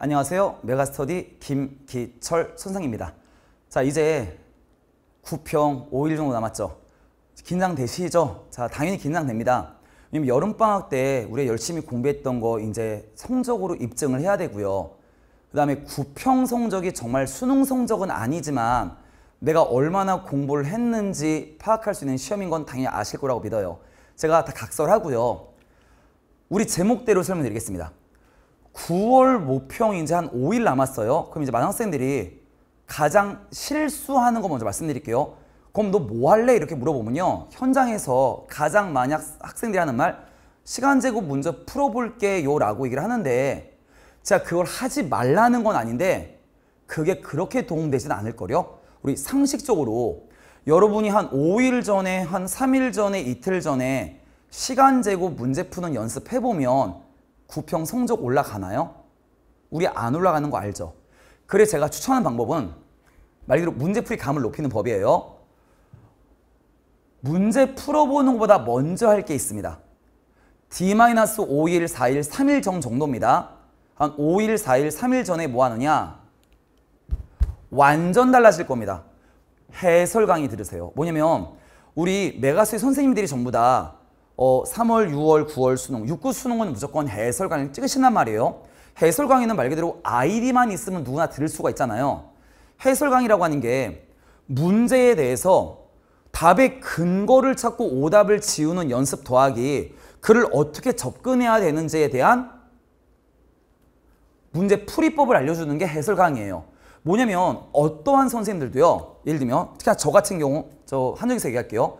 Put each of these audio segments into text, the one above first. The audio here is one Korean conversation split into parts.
안녕하세요. 메가스터디 김기철 선생입니다. 자, 이제 9평 5일 정도 남았죠. 긴장되시죠? 자, 당연히 긴장됩니다. 왜냐면 여름방학 때우리 열심히 공부했던 거 이제 성적으로 입증을 해야 되고요. 그 다음에 9평 성적이 정말 수능 성적은 아니지만 내가 얼마나 공부를 했는지 파악할 수 있는 시험인 건 당연히 아실 거라고 믿어요. 제가 다 각설하고요. 우리 제목대로 설명드리겠습니다. 9월 모평 이제 한 5일 남았어요. 그럼 이제 많은 학생들이 가장 실수하는 거 먼저 말씀드릴게요. 그럼 너 뭐 할래? 이렇게 물어보면요. 현장에서 가장 많이 학생들이 하는 말 시간 제고 문제 풀어볼게요 라고 얘기를 하는데 자 그걸 하지 말라는 건 아닌데 그게 그렇게 도움되진 않을 거요. 우리 상식적으로 여러분이 한 5일 전에 한 3일 전에 이틀 전에 시간 재고 문제 푸는 연습해보면 구평 성적 올라가나요? 우리 안 올라가는 거 알죠? 그래 제가 추천하는 방법은 말 그대로 문제풀이 감을 높이는 법이에요. 문제 풀어보는 것보다 먼저 할 게 있습니다. D-5일, 4일, 3일 전 정도입니다. 한 5일, 4일, 3일 전에 뭐 하느냐? 완전 달라질 겁니다. 해설 강의 들으세요. 뭐냐면 우리 메가수의 선생님들이 전부 다 어, 3월, 6월, 9월 수능, 6구 수능은 무조건 해설 강의 를 찍으신단 말이에요. 해설 강의는 말 그대로 아이디만 있으면 누구나 들을 수가 있잖아요. 해설 강의라고 하는 게 문제에 대해서 답의 근거를 찾고 오답을 지우는 연습 더하기 그를 어떻게 접근해야 되는지에 대한 문제 풀이법을 알려주는 게 해설 강의예요. 뭐냐면 어떠한 선생님들도요. 예를 들면 특히나 저 같은 경우 저 한정에서 얘기할게요.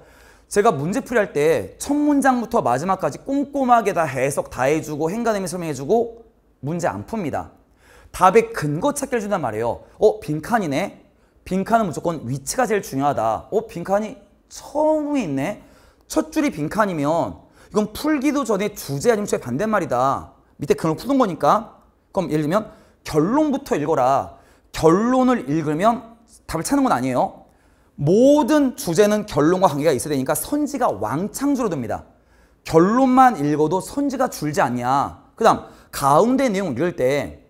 제가 문제풀이 할때 첫 문장부터 마지막까지 꼼꼼하게 다 해석 다 해주고 행간의미 설명해주고 문제 안 풉니다. 답의 근거 찾기를 준단 말이에요. 어? 빈칸이네? 빈칸은 무조건 위치가 제일 중요하다. 어? 빈칸이 처음에 있네? 첫 줄이 빈칸이면 이건 풀기도 전에 주제 아니면 주제 반대말이다. 밑에 근을 푸는 거니까. 그럼 예를 들면 결론부터 읽어라. 결론을 읽으면 답을 찾는 건 아니에요. 모든 주제는 결론과 관계가 있어야 되니까 선지가 왕창 줄어듭니다. 결론만 읽어도 선지가 줄지 않냐. 그 다음 가운데 내용 읽을 때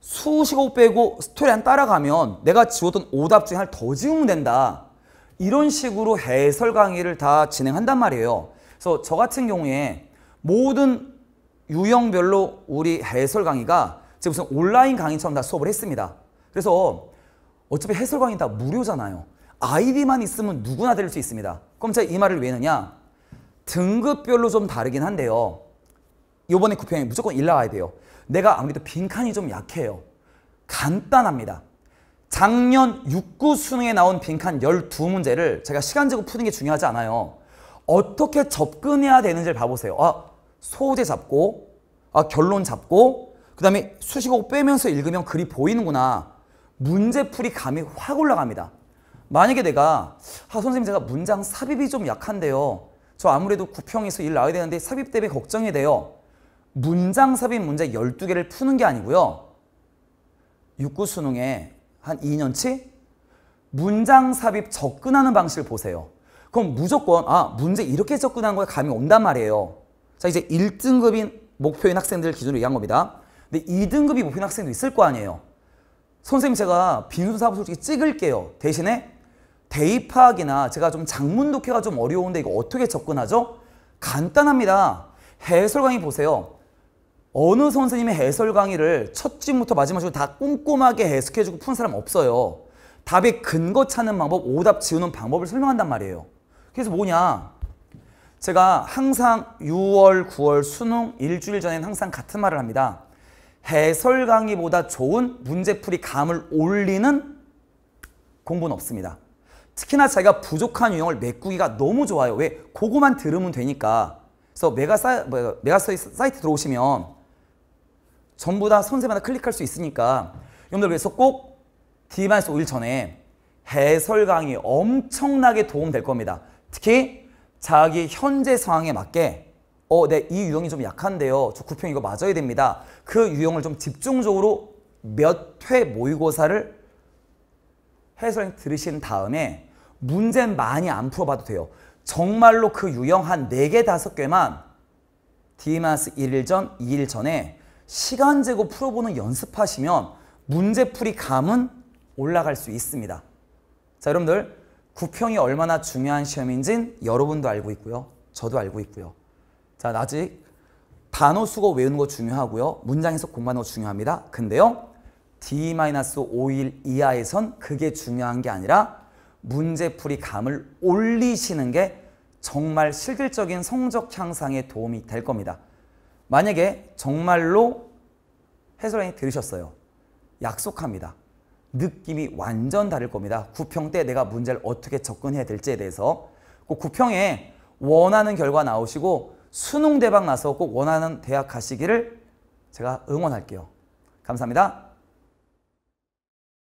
수식어 빼고 스토리 안 따라가면 내가 지웠던 오답 중에 하나를 더 지우면 된다. 이런 식으로 해설 강의를 다 진행한단 말이에요. 그래서 저 같은 경우에 모든 유형별로 우리 해설 강의가 지금 무슨 온라인 강의처럼 다 수업을 했습니다. 그래서 어차피 해설 강의 다 무료잖아요. 아이디만 있으면 누구나 될 수 있습니다. 그럼 제가 이 말을 왜하느냐 등급별로 좀 다르긴 한데요. 요번에 구평이 무조건 일 나와야 돼요. 내가 아무래도 빈칸이 좀 약해요. 간단합니다. 작년 6구 수능에 나온 빈칸 12문제를 제가 시간 제고 푸는 게 중요하지 않아요. 어떻게 접근해야 되는지를 봐보세요. 아, 소재 잡고, 아, 결론 잡고, 그 다음에 수식어 빼면서 읽으면 글이 보이는구나. 문제풀이 감이 확 올라갑니다. 만약에 내가 아 선생님 제가 문장 삽입이 좀 약한데요. 저 아무래도 구평에서 일 나와야 되는데 삽입 때문에 걱정이 돼요. 문장 삽입 문제 12개를 푸는 게 아니고요. 육구 수능에 한 2년치 문장 삽입 접근하는 방식을 보세요. 그럼 무조건 아 문제 이렇게 접근한 거에 감이 온단 말이에요. 자 이제 1등급인 목표인 학생들 을 기준으로 얘기한 겁니다. 근데 2등급이 목표인 학생도 있을 거 아니에요. 선생님 제가 빈손 사업 솔직히 찍을게요. 대신에 대입학이나 제가 좀 장문 독해가 좀 어려운데 이거 어떻게 접근하죠? 간단합니다. 해설 강의 보세요. 어느 선생님의 해설 강의를 첫 질부터 마지막으로 다 꼼꼼하게 해석해주고 푼 사람 없어요. 답의 근거 찾는 방법, 오답 지우는 방법을 설명한단 말이에요. 그래서 뭐냐? 제가 항상 6월, 9월 수능 일주일 전에는 항상 같은 말을 합니다. 해설 강의보다 좋은 문제풀이 감을 올리는 공부는 없습니다. 특히나 자기가 부족한 유형을 메꾸기가 너무 좋아요. 왜? 그거만 들으면 되니까. 그래서 메가 뭐, 사이, 메가 사이트 들어오시면 전부 다 선세마다 클릭할 수 있으니까 여러분들 그래서 꼭 D-5일 전에 해설 강의 엄청나게 도움될 겁니다. 특히 자기 현재 상황에 맞게 어, 네, 이 유형이 좀 약한데요. 저 구평 이거 맞아야 됩니다. 그 유형을 좀 집중적으로 몇 회 모의고사를 해설 들으신 다음에 문제 많이 안 풀어봐도 돼요. 정말로 그 유형 한 4개, 5개만 D-1일 전, 2일 전에 시간 재고 풀어보는 연습하시면 문제풀이 감은 올라갈 수 있습니다. 자, 여러분들 구평이 얼마나 중요한 시험인진 여러분도 알고 있고요. 저도 알고 있고요. 자, 아직 단어 수거 외우는 거 중요하고요. 문장에서 공부하는 거 중요합니다. 근데요. D-5일 이하에선 그게 중요한 게 아니라 문제풀이 감을 올리시는 게 정말 실질적인 성적 향상에 도움이 될 겁니다. 만약에 정말로 해설원이 들으셨어요. 약속합니다. 느낌이 완전 다를 겁니다. 구평 때 내가 문제를 어떻게 접근해야 될지에 대해서 꼭 구평에 원하는 결과 나오시고 수능 대박 나서 꼭 원하는 대학 가시기를 제가 응원할게요. 감사합니다.